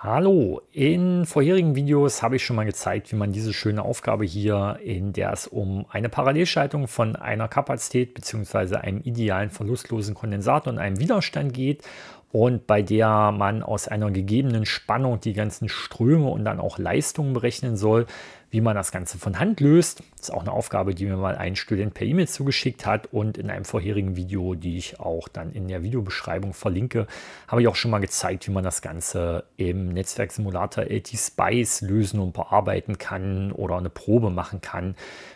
Hallo, in vorherigen Videos habe ich schon mal gezeigt, wie man diese schöne Aufgabe hier, in der es um eine Parallelschaltung von einer Kapazität bzw. einem idealen verlustlosen Kondensator und einem Widerstand geht und bei der man aus einer gegebenen Spannung die ganzen Ströme und dann auch Leistungen berechnen soll. Wie man das Ganze von Hand löst, das ist auch eine Aufgabe, die mir mal ein Student per E-Mail zugeschickt hat und in einem vorherigen Video, die ich auch dann in der Videobeschreibung verlinke, habe ich auch schon mal gezeigt, wie man das Ganze im Netzwerksimulator LT Spice lösen und bearbeiten kann oder eine Probe machen kann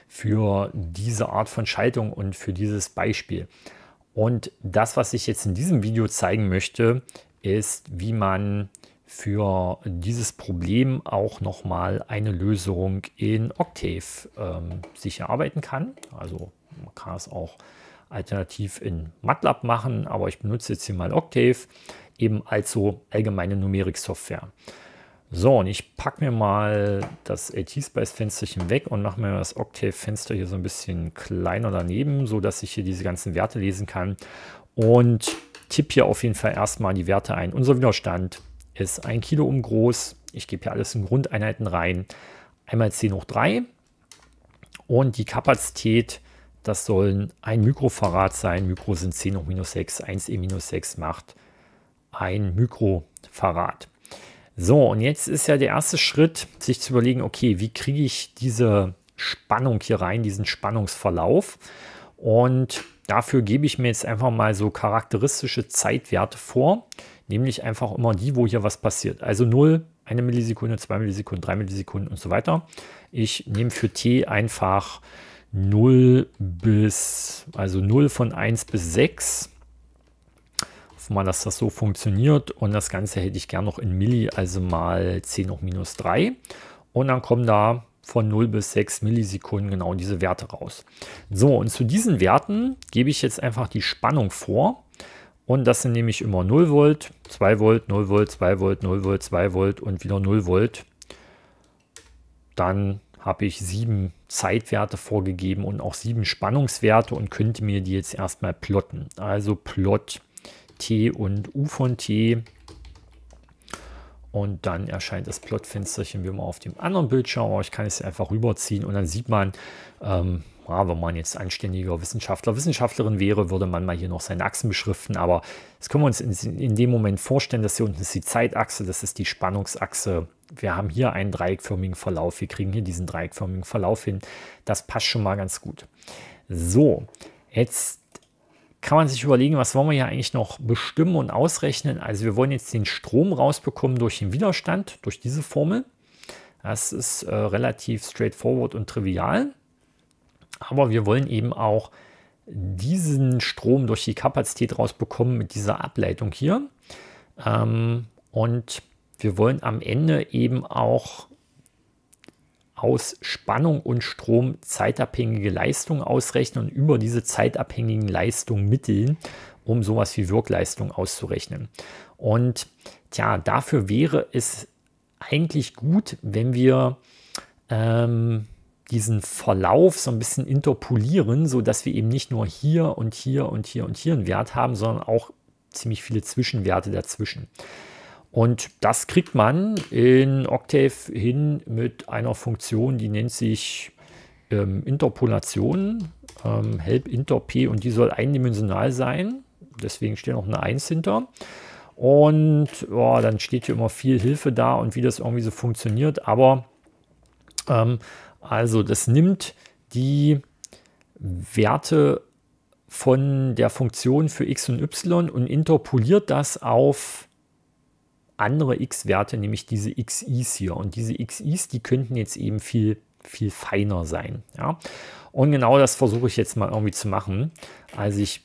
für diese Art von Schaltung und für dieses Beispiel. Und das, was ich jetzt in diesem Video zeigen möchte, ist, wie man für dieses Problem auch nochmal eine Lösung in Octave ähm, sich erarbeiten kann. Also man kann es auch alternativ in MATLAB machen, aber ich benutze jetzt hier mal Octave eben als so allgemeine Numerik-Software. So, und ich packe mir mal das at spice fensterchen weg und mache mir das Octave-Fenster hier so ein bisschen kleiner daneben, sodass ich hier diese ganzen Werte lesen kann. Und tippe hier auf jeden Fall erstmal die Werte ein. Unser Widerstand ist 1 Kilo um groß. Ich gebe hier alles in Grundeinheiten rein. Einmal 10 hoch 3. Und die Kapazität, das sollen 1 Mikrofarad sein. Mikro sind 10 hoch minus 6. 1 e minus 6 macht 1 Mikrofarad. So, und jetzt ist ja der erste Schritt, sich zu überlegen, okay, wie kriege ich diese Spannung hier rein, diesen Spannungsverlauf? Und dafür gebe ich mir jetzt einfach mal so charakteristische Zeitwerte vor, nämlich einfach immer die, wo hier was passiert. Also 0, 1 Millisekunde, 2 Millisekunden, 3 Millisekunden und so weiter. Ich nehme für t einfach 0 bis, also 0 von 1 bis 6 mal, dass das so funktioniert. Und das Ganze hätte ich gern noch in Milli, also mal 10 hoch minus 3. Und dann kommen da von 0 bis 6 Millisekunden genau diese Werte raus. So, und zu diesen Werten gebe ich jetzt einfach die Spannung vor. Und das sind nämlich immer 0 Volt, 2 Volt, 0 Volt, 2 Volt, 0 Volt, 2 Volt und wieder 0 Volt. Dann habe ich sieben Zeitwerte vorgegeben und auch sieben Spannungswerte und könnte mir die jetzt erstmal plotten. Also plot t und u von t. Und dann erscheint das Plotfensterchen wie immer auf dem anderen Bildschirm, Aber ich kann es einfach rüberziehen und dann sieht man, ähm, ja, wenn man jetzt anständiger Wissenschaftler, Wissenschaftlerin wäre, würde man mal hier noch seine Achsen beschriften. Aber das können wir uns in, in dem Moment vorstellen, dass hier unten ist die Zeitachse, das ist die Spannungsachse. Wir haben hier einen dreieckförmigen Verlauf. Wir kriegen hier diesen dreieckförmigen Verlauf hin. Das passt schon mal ganz gut. So, jetzt kann man sich überlegen, was wollen wir ja eigentlich noch bestimmen und ausrechnen. Also wir wollen jetzt den Strom rausbekommen durch den Widerstand, durch diese Formel. Das ist äh, relativ straightforward und trivial. Aber wir wollen eben auch diesen Strom durch die Kapazität rausbekommen mit dieser Ableitung hier. Ähm, und wir wollen am Ende eben auch aus Spannung und Strom zeitabhängige Leistung ausrechnen und über diese zeitabhängigen Leistungen mitteln, um sowas wie Wirkleistung auszurechnen. Und tja, dafür wäre es eigentlich gut, wenn wir ähm, diesen Verlauf so ein bisschen interpolieren, sodass wir eben nicht nur hier und hier und hier und hier einen Wert haben, sondern auch ziemlich viele Zwischenwerte dazwischen. Und das kriegt man in Octave hin mit einer Funktion, die nennt sich ähm, Interpolation, ähm, help inter und die soll eindimensional sein. Deswegen steht noch eine 1 hinter. Und oh, dann steht hier immer viel Hilfe da und wie das irgendwie so funktioniert. Aber ähm, also das nimmt die Werte von der Funktion für x und y und interpoliert das auf andere x-Werte, nämlich diese xis hier. Und diese xis, die könnten jetzt eben viel, viel feiner sein. Ja? Und genau das versuche ich jetzt mal irgendwie zu machen. Also ich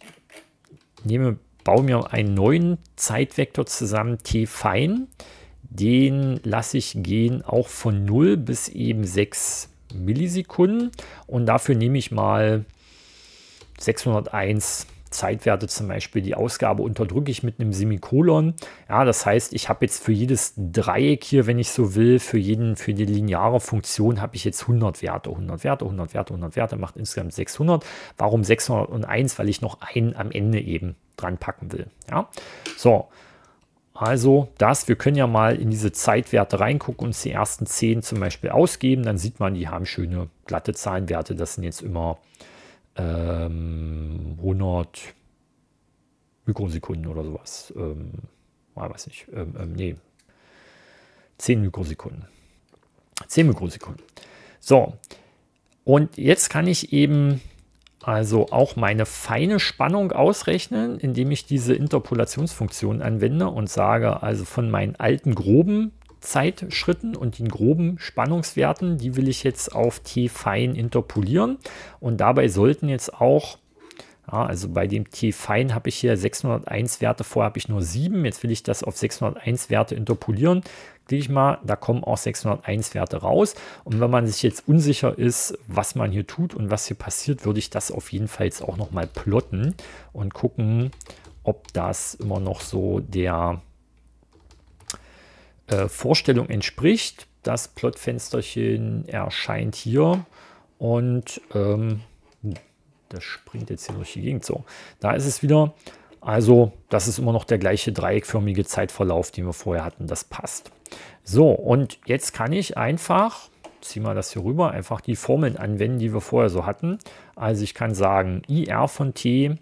nehme, baue mir einen neuen Zeitvektor zusammen, t fein. Den lasse ich gehen auch von 0 bis eben 6 Millisekunden. Und dafür nehme ich mal 601 Zeitwerte zum Beispiel die Ausgabe unterdrücke ich mit einem Semikolon. Ja, das heißt, ich habe jetzt für jedes Dreieck hier, wenn ich so will, für, jeden, für die lineare Funktion habe ich jetzt 100 Werte, 100 Werte, 100 Werte, 100 Werte, macht insgesamt 600. Warum 601? Weil ich noch einen am Ende eben dran packen will. Ja, so. Also das, wir können ja mal in diese Zeitwerte reingucken, und die ersten 10 zum Beispiel ausgeben, dann sieht man, die haben schöne glatte Zahlenwerte, das sind jetzt immer ähm, 100 Mikrosekunden oder sowas. Ähm, ah, weiß nicht. Ähm, ähm, nee. 10 Mikrosekunden. 10 Mikrosekunden. So. Und jetzt kann ich eben also auch meine feine Spannung ausrechnen, indem ich diese Interpolationsfunktion anwende und sage, also von meinen alten groben Zeitschritten und den groben Spannungswerten, die will ich jetzt auf T fein interpolieren. Und dabei sollten jetzt auch, ja, also bei dem T fein habe ich hier 601 Werte, vorher habe ich nur 7, jetzt will ich das auf 601 Werte interpolieren. Klicke ich mal, da kommen auch 601 Werte raus. Und wenn man sich jetzt unsicher ist, was man hier tut und was hier passiert, würde ich das auf jeden Fall jetzt auch nochmal plotten und gucken, ob das immer noch so der äh, Vorstellung entspricht. Das Plotfensterchen erscheint hier und ähm, hm, das springt jetzt hier durch die Gegend. So, da ist es wieder. Also, das ist immer noch der gleiche dreieckförmige Zeitverlauf, den wir vorher hatten. Das passt. So, und jetzt kann ich einfach, zieh mal das hier rüber, einfach die Formeln anwenden, die wir vorher so hatten. Also ich kann sagen, IR von t,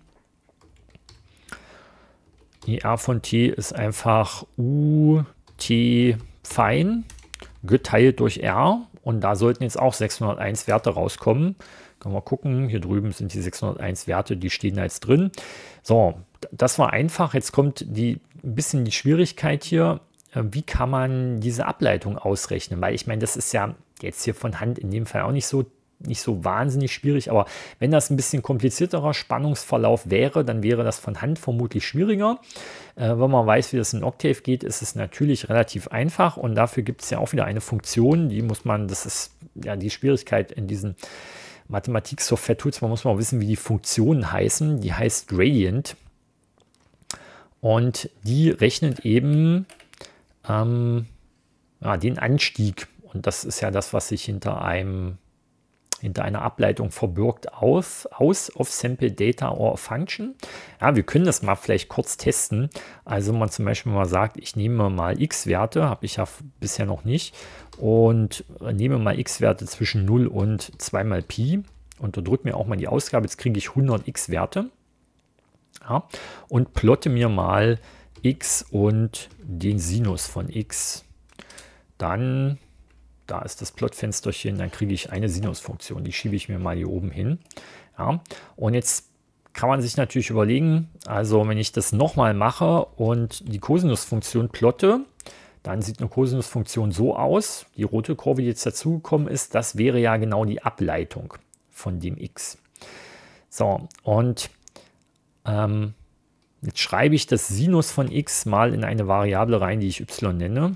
IR von t ist einfach U T fein geteilt durch R und da sollten jetzt auch 601 Werte rauskommen. Können wir gucken, hier drüben sind die 601 Werte, die stehen jetzt drin. So, das war einfach. Jetzt kommt die, ein bisschen die Schwierigkeit hier, äh, wie kann man diese Ableitung ausrechnen? Weil ich meine, das ist ja jetzt hier von Hand in dem Fall auch nicht so nicht so wahnsinnig schwierig, aber wenn das ein bisschen komplizierterer Spannungsverlauf wäre, dann wäre das von Hand vermutlich schwieriger. Äh, wenn man weiß, wie das in Octave geht, ist es natürlich relativ einfach und dafür gibt es ja auch wieder eine Funktion, die muss man, das ist ja die Schwierigkeit in diesen Mathematik-Software-Tools, man muss mal wissen, wie die Funktionen heißen. Die heißt Gradient und die rechnet eben ähm, ja, den Anstieg. Und das ist ja das, was sich hinter einem hinter einer Ableitung verbirgt, aus, aus of Sample Data or Function. Ja, wir können das mal vielleicht kurz testen. Also man zum Beispiel mal sagt, ich nehme mal x-Werte, habe ich ja bisher noch nicht, und äh, nehme mal x-Werte zwischen 0 und 2 mal Pi, Und unterdrücke mir auch mal die Ausgabe, jetzt kriege ich 100 x-Werte. Ja, und plotte mir mal x und den Sinus von x. Dann da ist das Plotfensterchen, dann kriege ich eine Sinusfunktion. Die schiebe ich mir mal hier oben hin. Ja, und jetzt kann man sich natürlich überlegen, also wenn ich das nochmal mache und die Kosinusfunktion plotte, dann sieht eine Kosinusfunktion so aus, die rote Kurve, die jetzt dazugekommen ist, das wäre ja genau die Ableitung von dem x. So, und ähm, jetzt schreibe ich das Sinus von x mal in eine Variable rein, die ich y nenne.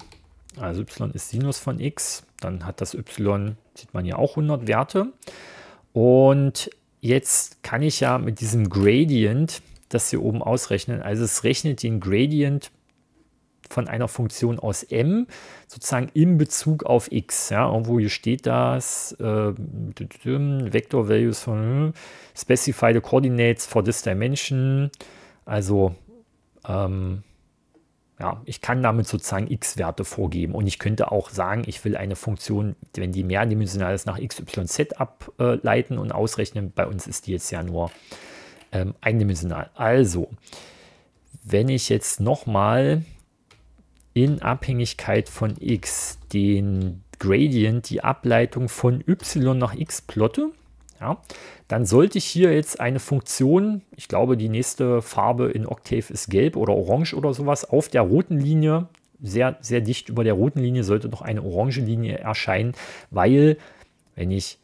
Also y ist Sinus von x dann hat das Y, sieht man ja auch 100 Werte. Und jetzt kann ich ja mit diesem Gradient das hier oben ausrechnen. Also es rechnet den Gradient von einer Funktion aus m sozusagen in Bezug auf x. Ja, irgendwo hier steht das äh, Vector Values von the hm, Coordinates for this Dimension. Also ähm, ja, ich kann damit sozusagen x-Werte vorgeben und ich könnte auch sagen, ich will eine Funktion, wenn die mehrdimensional ist, nach x, y, z ableiten und ausrechnen. Bei uns ist die jetzt ja nur ähm, eindimensional. Also, wenn ich jetzt nochmal in Abhängigkeit von x den Gradient, die Ableitung von y nach x plotte, ja, dann sollte ich hier jetzt eine Funktion, ich glaube die nächste Farbe in Octave ist gelb oder orange oder sowas, auf der roten Linie, sehr, sehr dicht über der roten Linie sollte noch eine orange Linie erscheinen, weil wenn ich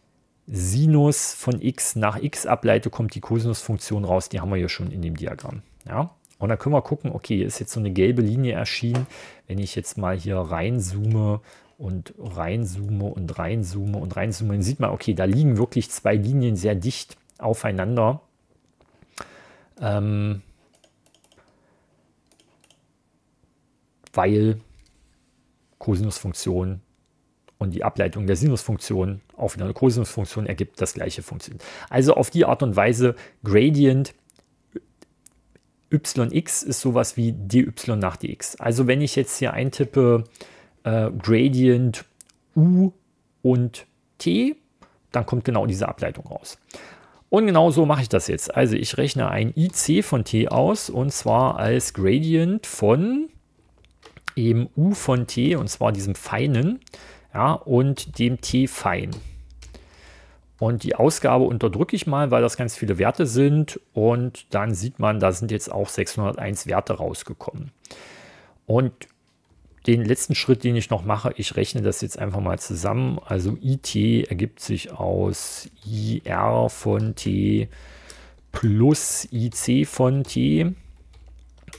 Sinus von x nach x ableite, kommt die Cosinus-Funktion raus, die haben wir ja schon in dem Diagramm. Ja? Und dann können wir gucken, okay, hier ist jetzt so eine gelbe Linie erschienen. Wenn ich jetzt mal hier reinzoome, und reinzoome und reinzoome und reinzoome, dann sieht man, okay, da liegen wirklich zwei Linien sehr dicht aufeinander. Ähm, weil Cosinusfunktion und die Ableitung der Sinusfunktion auf eine Cosinusfunktion ergibt das gleiche Funktion. Also auf die Art und Weise Gradient yx ist sowas wie dy nach dx. Also wenn ich jetzt hier eintippe, äh, äh, Gradient U und T, dann kommt genau diese Ableitung raus. Und genau so mache ich das jetzt. Also ich rechne ein IC von T aus und zwar als Gradient von eben U von T und zwar diesem feinen ja, und dem T fein. Und die Ausgabe unterdrücke ich mal, weil das ganz viele Werte sind. Und dann sieht man, da sind jetzt auch 601 Werte rausgekommen. Und den letzten Schritt, den ich noch mache, ich rechne das jetzt einfach mal zusammen. Also IT ergibt sich aus IR von T plus IC von T.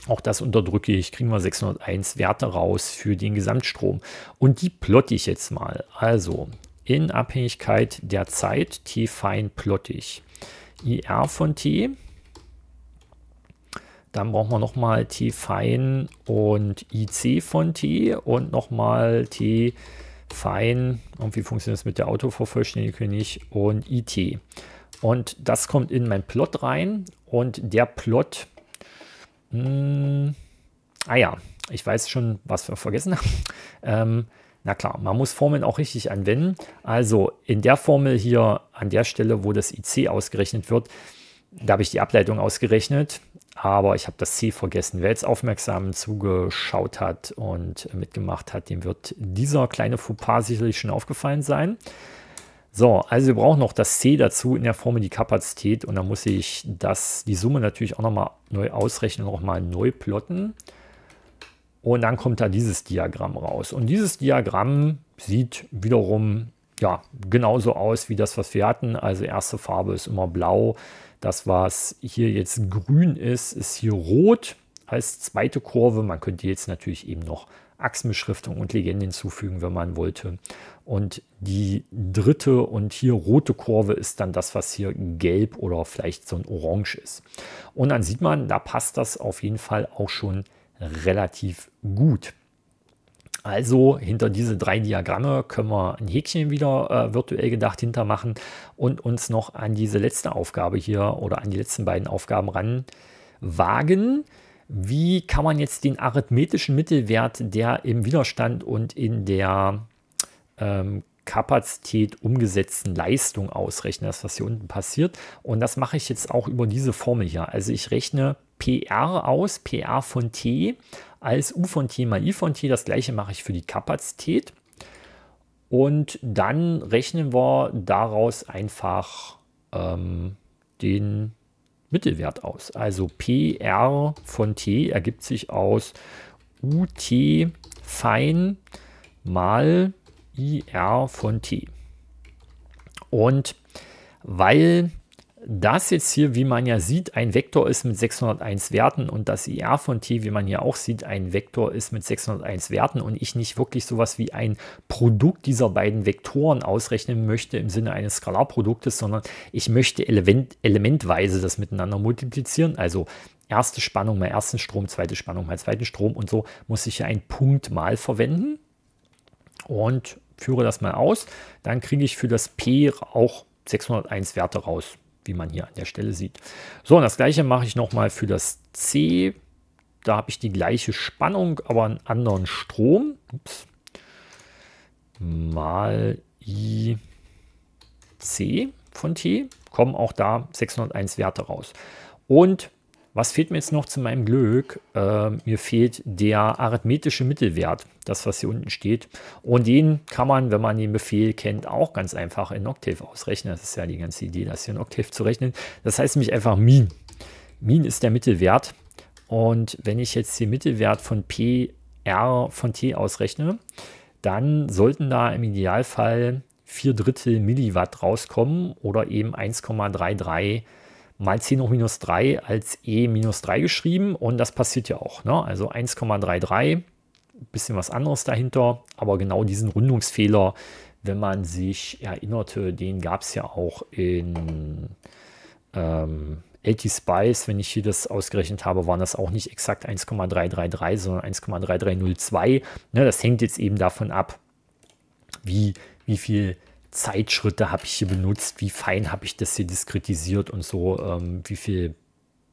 Auch das unterdrücke ich, kriegen wir 601 Werte raus für den Gesamtstrom. Und die plotte ich jetzt mal. Also in Abhängigkeit der Zeit T fein plotte ich. IR von T dann brauchen wir nochmal T fein und IC von T und nochmal T fein. Und wie funktioniert das mit der Autovervollständigung nicht und IT. Und das kommt in mein Plot rein und der Plot, mh, hm, ah ja, ich weiß schon, was wir vergessen haben. Ähm, na klar, man muss Formeln auch richtig anwenden. Also in der Formel hier an der Stelle, wo das IC ausgerechnet wird, da habe ich die Ableitung ausgerechnet aber ich habe das C vergessen. Wer jetzt aufmerksam zugeschaut hat und mitgemacht hat, dem wird dieser kleine Fauxpas sicherlich schon aufgefallen sein. So, also wir brauchen noch das C dazu in der Formel die Kapazität und dann muss ich das, die Summe natürlich auch nochmal neu ausrechnen und nochmal neu plotten. Und dann kommt da dieses Diagramm raus. Und dieses Diagramm sieht wiederum ja, genauso aus wie das, was wir hatten. Also erste Farbe ist immer blau. Das, was hier jetzt grün ist, ist hier rot als zweite Kurve. Man könnte jetzt natürlich eben noch Achsenbeschriftung und Legende hinzufügen, wenn man wollte. Und die dritte und hier rote Kurve ist dann das, was hier gelb oder vielleicht so ein Orange ist. Und dann sieht man, da passt das auf jeden Fall auch schon relativ gut. Also hinter diese drei Diagramme können wir ein Häkchen wieder äh, virtuell gedacht hintermachen und uns noch an diese letzte Aufgabe hier oder an die letzten beiden Aufgaben ran wagen. Wie kann man jetzt den arithmetischen Mittelwert, der im Widerstand und in der ähm, Kapazität umgesetzten Leistung ausrechnen, das was hier unten passiert. Und das mache ich jetzt auch über diese Formel hier. Also ich rechne PR aus, PR von T als U von t mal I von t. Das gleiche mache ich für die Kapazität. Und dann rechnen wir daraus einfach ähm, den Mittelwert aus. Also PR von t ergibt sich aus ut fein mal ir von t. Und weil das jetzt hier, wie man ja sieht, ein Vektor ist mit 601 Werten und das IR von t, wie man hier auch sieht, ein Vektor ist mit 601 Werten und ich nicht wirklich sowas wie ein Produkt dieser beiden Vektoren ausrechnen möchte im Sinne eines Skalarproduktes, sondern ich möchte element elementweise das miteinander multiplizieren, also erste Spannung mal ersten Strom, zweite Spannung mal zweiten Strom und so muss ich hier ein mal verwenden und führe das mal aus, dann kriege ich für das P auch 601 Werte raus wie man hier an der Stelle sieht. So, und das gleiche mache ich nochmal für das C. Da habe ich die gleiche Spannung, aber einen anderen Strom. Ups. Mal I C von T kommen auch da 601 Werte raus. Und was fehlt mir jetzt noch zu meinem Glück? Äh, mir fehlt der arithmetische Mittelwert, das was hier unten steht. Und den kann man, wenn man den Befehl kennt, auch ganz einfach in Octave ausrechnen. Das ist ja die ganze Idee, das hier in Octave zu rechnen. Das heißt nämlich einfach min. Min ist der Mittelwert. Und wenn ich jetzt den Mittelwert von p r von t ausrechne, dann sollten da im Idealfall 4 Drittel Milliwatt rauskommen oder eben 1,33 Milliwatt mal 10 hoch minus 3 als e minus 3 geschrieben und das passiert ja auch. Ne? Also 1,33, bisschen was anderes dahinter, aber genau diesen Rundungsfehler, wenn man sich erinnerte, den gab es ja auch in ähm, Spice, wenn ich hier das ausgerechnet habe, waren das auch nicht exakt 1,333, sondern 1,3302. Ne, das hängt jetzt eben davon ab, wie, wie viel Zeitschritte habe ich hier benutzt, wie fein habe ich das hier diskretisiert und so, ähm, wie viel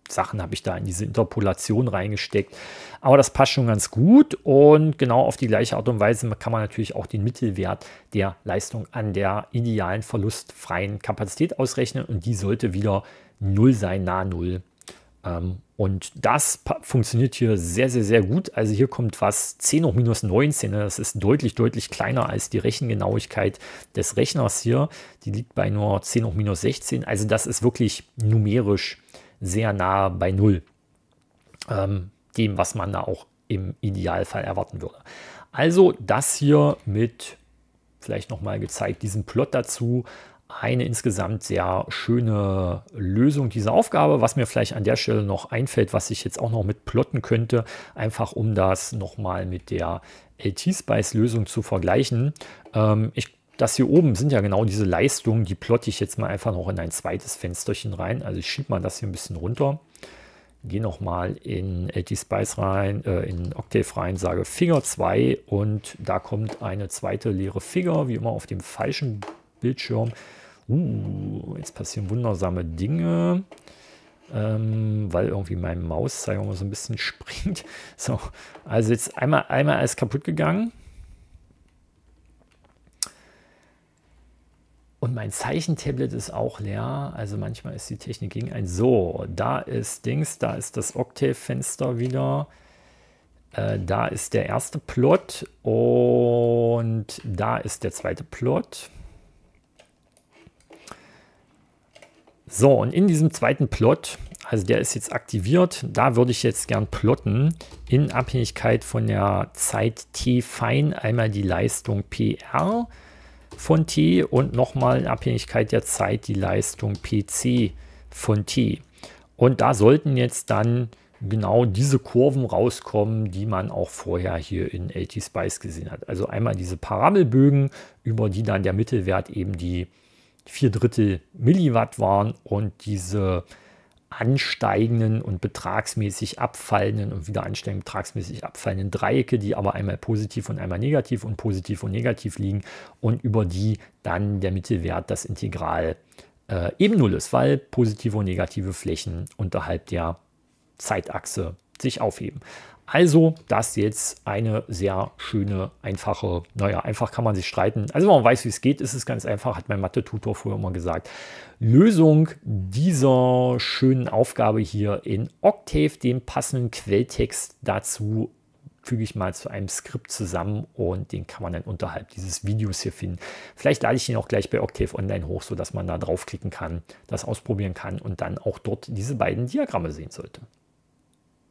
Sachen habe ich da in diese Interpolation reingesteckt. Aber das passt schon ganz gut und genau auf die gleiche Art und Weise kann man natürlich auch den Mittelwert der Leistung an der idealen verlustfreien Kapazität ausrechnen und die sollte wieder 0 sein, nahe 0. Ähm, und das funktioniert hier sehr, sehr, sehr gut. Also hier kommt was 10 hoch minus 19. Ne? Das ist deutlich, deutlich kleiner als die Rechengenauigkeit des Rechners hier. Die liegt bei nur 10 hoch minus 16. Also das ist wirklich numerisch sehr nah bei 0. Ähm, dem, was man da auch im Idealfall erwarten würde. Also das hier mit vielleicht nochmal gezeigt, diesem Plot dazu eine insgesamt sehr schöne Lösung dieser Aufgabe, was mir vielleicht an der Stelle noch einfällt, was ich jetzt auch noch mit plotten könnte, einfach um das nochmal mit der LT-Spice-Lösung zu vergleichen. Ähm, ich, das hier oben sind ja genau diese Leistungen, die plotte ich jetzt mal einfach noch in ein zweites Fensterchen rein. Also ich schiebe mal das hier ein bisschen runter, gehe nochmal in LT-Spice rein, äh, in Octave rein, sage Finger 2 und da kommt eine zweite leere Figur, wie immer auf dem falschen Bild Bildschirm. Uh, jetzt passieren wundersame Dinge. Ähm, weil irgendwie mein Mauszeiger so ein bisschen springt. So, also jetzt einmal, einmal alles kaputt gegangen. Und mein Zeichentablet ist auch leer. Also manchmal ist die Technik gegen ein. So, da ist Dings, da ist das Octave-Fenster wieder. Äh, da ist der erste Plot und da ist der zweite Plot. So, und in diesem zweiten Plot, also der ist jetzt aktiviert, da würde ich jetzt gern plotten, in Abhängigkeit von der Zeit t fein einmal die Leistung PR von t und nochmal in Abhängigkeit der Zeit die Leistung pc von t. Und da sollten jetzt dann genau diese Kurven rauskommen, die man auch vorher hier in LT Spice gesehen hat. Also einmal diese Parabelbögen, über die dann der Mittelwert eben die vier Drittel Milliwatt waren und diese ansteigenden und betragsmäßig abfallenden und wieder ansteigend betragsmäßig abfallenden Dreiecke, die aber einmal positiv und einmal negativ und positiv und negativ liegen und über die dann der Mittelwert das Integral äh, eben null ist, weil positive und negative Flächen unterhalb der Zeitachse sich aufheben. Also, das jetzt eine sehr schöne, einfache, naja, einfach kann man sich streiten. Also, wenn man weiß, wie es geht, ist es ganz einfach, hat mein Mathe-Tutor früher immer gesagt. Lösung dieser schönen Aufgabe hier in Octave, den passenden Quelltext dazu füge ich mal zu einem Skript zusammen und den kann man dann unterhalb dieses Videos hier finden. Vielleicht lade ich ihn auch gleich bei Octave Online hoch, sodass man da draufklicken kann, das ausprobieren kann und dann auch dort diese beiden Diagramme sehen sollte.